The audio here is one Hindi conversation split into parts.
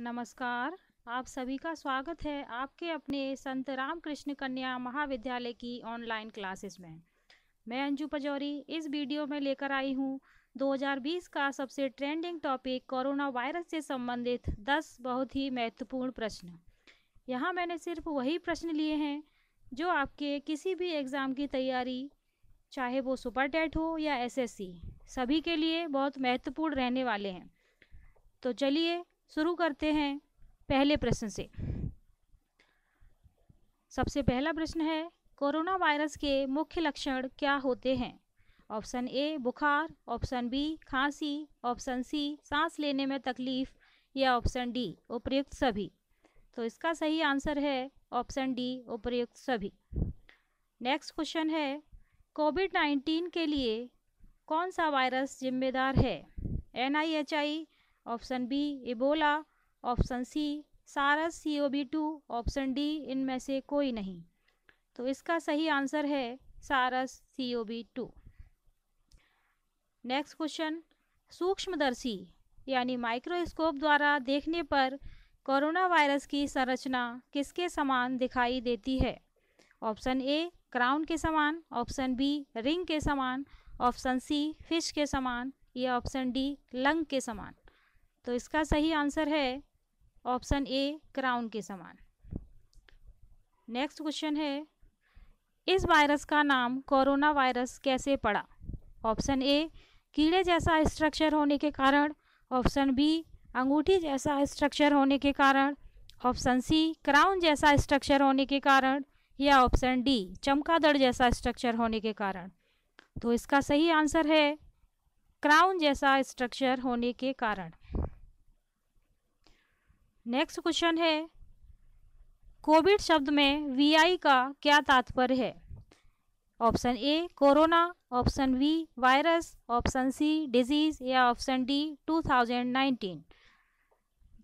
नमस्कार आप सभी का स्वागत है आपके अपने संत रामकृष्ण कन्या महाविद्यालय की ऑनलाइन क्लासेस में मैं अंजू पजौरी इस वीडियो में लेकर आई हूं 2020 का सबसे ट्रेंडिंग टॉपिक कोरोना वायरस से संबंधित 10 बहुत ही महत्वपूर्ण प्रश्न यहां मैंने सिर्फ वही प्रश्न लिए हैं जो आपके किसी भी एग्ज़ाम की तैयारी चाहे वो सुपर टेट हो या एसएससी सभी के लिए बहुत महत्वपूर्ण रहने वाले हैं तो चलिए शुरू करते हैं पहले प्रश्न से सबसे पहला प्रश्न है कोरोना वायरस के मुख्य लक्षण क्या होते हैं ऑप्शन ए बुखार ऑप्शन बी खांसी ऑप्शन सी सांस लेने में तकलीफ या ऑप्शन डी उपयुक्त सभी तो इसका सही आंसर है ऑप्शन डी उपयुक्त सभी नेक्स्ट क्वेश्चन है कोविड नाइन्टीन के लिए कौन सा वायरस जिम्मेदार है N I H I option B Ebola option C SARS C O V two option D इनमें से कोई नहीं तो इसका सही आंसर है SARS C O V two next question सूक्ष्मदर्शी यानी माइक्रोस्कोप द्वारा देखने पर कोरोना वायरस की संरचना किसके समान दिखाई देती है ऑप्शन ए क्राउन के समान ऑप्शन बी रिंग के समान ऑप्शन सी फिश के समान या ऑप्शन डी लंग के समान तो इसका सही आंसर है ऑप्शन ए क्राउन के समान नेक्स्ट क्वेश्चन है इस वायरस का नाम कोरोना वायरस कैसे पड़ा ऑप्शन ए कीड़े जैसा स्ट्रक्चर होने के कारण ऑप्शन बी अंगूठी जैसा स्ट्रक्चर होने के कारण ऑप्शन सी क्राउन जैसा स्ट्रक्चर होने के कारण या ऑप्शन डी चमकादड़ जैसा स्ट्रक्चर होने के कारण तो इसका सही आंसर है क्राउन जैसा स्ट्रक्चर होने के कारण नेक्स्ट क्वेश्चन है कोविड शब्द में वीआई का क्या तात्पर्य है option A corona option B virus option C disease या ऑप्शन डी 2019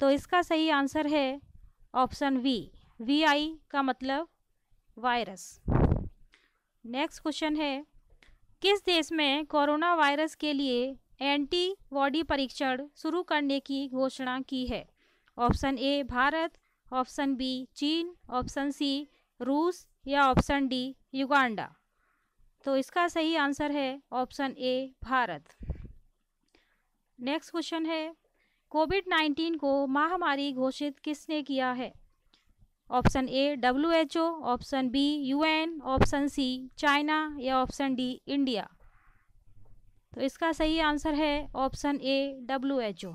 तो इसका सही आंसर है ऑप्शन वी वीआई का मतलब वायरस नेक्स्ट क्वेश्चन है किस देश में कोरोना वायरस के लिए एंटीबॉडी परीक्षण शुरू करने की घोषणा की है option A Bharat option B चीन ऑप्शन सी रूस या ऑप्शन डी युगांडा तो इसका सही आंसर है option A Bharat next question है कोविड नाइन्टीन को महामारी घोषित किसने किया है option A W H O option B U N option C China या ऑप्शन डी इंडिया तो इसका सही आंसर है option A W H O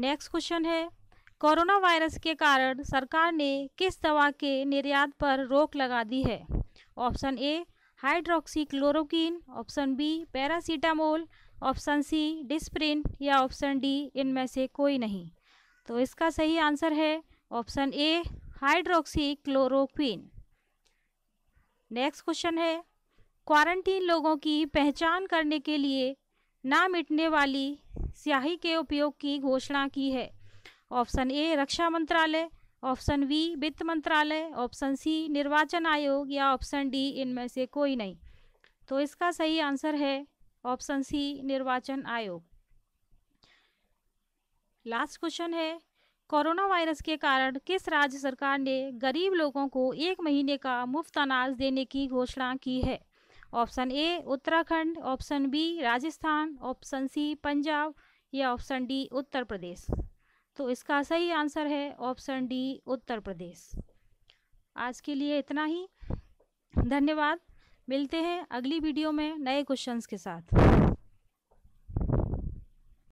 next question है कोरोना वायरस के कारण सरकार ने किस दवा के निर्यात पर रोक लगा दी है option A hydroxychloroquine option B paracetamol option C disprin या ऑप्शन डी इनमें से कोई नहीं तो इसका सही आंसर है option A hydroxychloroquine next question है क्वारंटीन लोगों की पहचान करने के लिए ना मिटने वाली स्याही के उपयोग की घोषणा की है ऑप्शन ए रक्षा मंत्रालय ऑप्शन बी वित्त मंत्रालय ऑप्शन सी निर्वाचन आयोग या ऑप्शन डी इनमें से कोई नहीं तो इसका सही आंसर है ऑप्शन सी निर्वाचन आयोग लास्ट क्वेश्चन है कोरोना वायरस के कारण किस राज्य सरकार ने गरीब लोगों को एक महीने का मुफ्त अनाज देने की घोषणा की है option A Uttarakhand option B Rajasthan option C Punjab या ऑप्शन डी उत्तर प्रदेश तो इसका सही आंसर है ऑप्शन डी उत्तर प्रदेश आज के लिए इतना ही धन्यवाद मिलते हैं अगली वीडियो में नए क्वेश्चंस के साथ